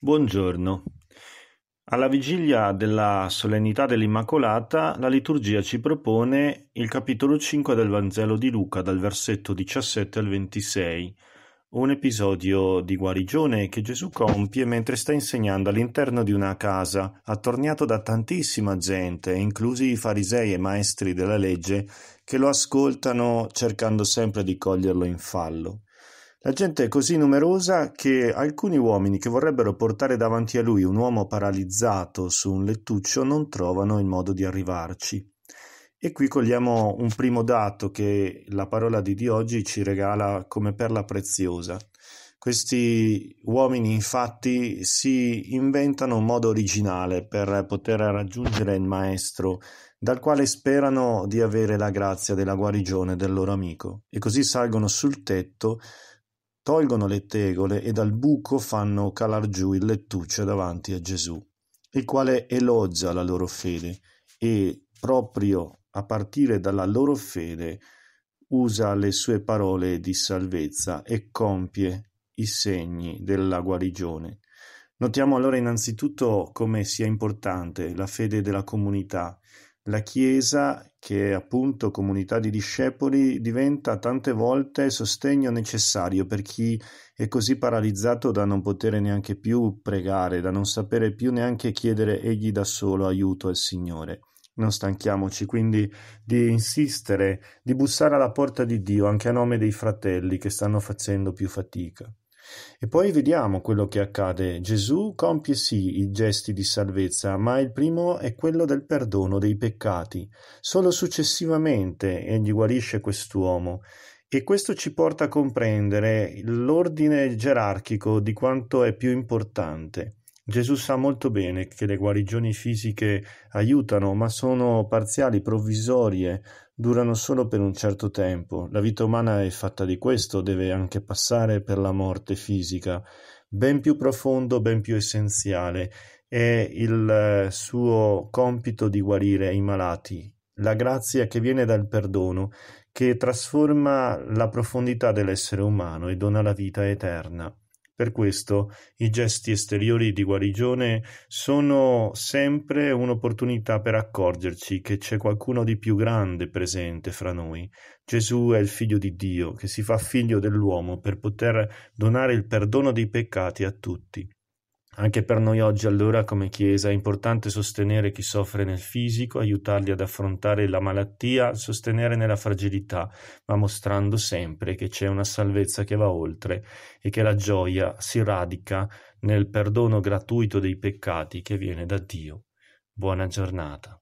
Buongiorno. Alla vigilia della solennità dell'Immacolata, la liturgia ci propone il capitolo 5 del Vangelo di Luca, dal versetto 17 al 26, un episodio di guarigione che Gesù compie mentre sta insegnando all'interno di una casa, attorniato da tantissima gente, inclusi i farisei e maestri della legge, che lo ascoltano cercando sempre di coglierlo in fallo. La gente è così numerosa che alcuni uomini che vorrebbero portare davanti a lui un uomo paralizzato su un lettuccio non trovano il modo di arrivarci. E qui cogliamo un primo dato che la parola di, di oggi ci regala come perla preziosa. Questi uomini infatti si inventano un modo originale per poter raggiungere il maestro, dal quale sperano di avere la grazia della guarigione del loro amico, e così salgono sul tetto tolgono le tegole e dal buco fanno calar giù il lettuccio davanti a Gesù, il quale elogia la loro fede e proprio a partire dalla loro fede usa le sue parole di salvezza e compie i segni della guarigione. Notiamo allora innanzitutto come sia importante la fede della comunità la Chiesa, che è appunto comunità di discepoli, diventa tante volte sostegno necessario per chi è così paralizzato da non poter neanche più pregare, da non sapere più neanche chiedere egli da solo aiuto al Signore. Non stanchiamoci quindi di insistere, di bussare alla porta di Dio anche a nome dei fratelli che stanno facendo più fatica. E poi vediamo quello che accade: Gesù compie sì i gesti di salvezza, ma il primo è quello del perdono dei peccati. Solo successivamente egli guarisce quest'uomo. E questo ci porta a comprendere l'ordine gerarchico di quanto è più importante. Gesù sa molto bene che le guarigioni fisiche aiutano, ma sono parziali, provvisorie, durano solo per un certo tempo. La vita umana è fatta di questo, deve anche passare per la morte fisica. Ben più profondo, ben più essenziale è il eh, suo compito di guarire i malati, la grazia che viene dal perdono, che trasforma la profondità dell'essere umano e dona la vita eterna. Per questo i gesti esteriori di guarigione sono sempre un'opportunità per accorgerci che c'è qualcuno di più grande presente fra noi. Gesù è il figlio di Dio che si fa figlio dell'uomo per poter donare il perdono dei peccati a tutti. Anche per noi oggi allora come Chiesa è importante sostenere chi soffre nel fisico, aiutarli ad affrontare la malattia, sostenere nella fragilità, ma mostrando sempre che c'è una salvezza che va oltre e che la gioia si radica nel perdono gratuito dei peccati che viene da Dio. Buona giornata.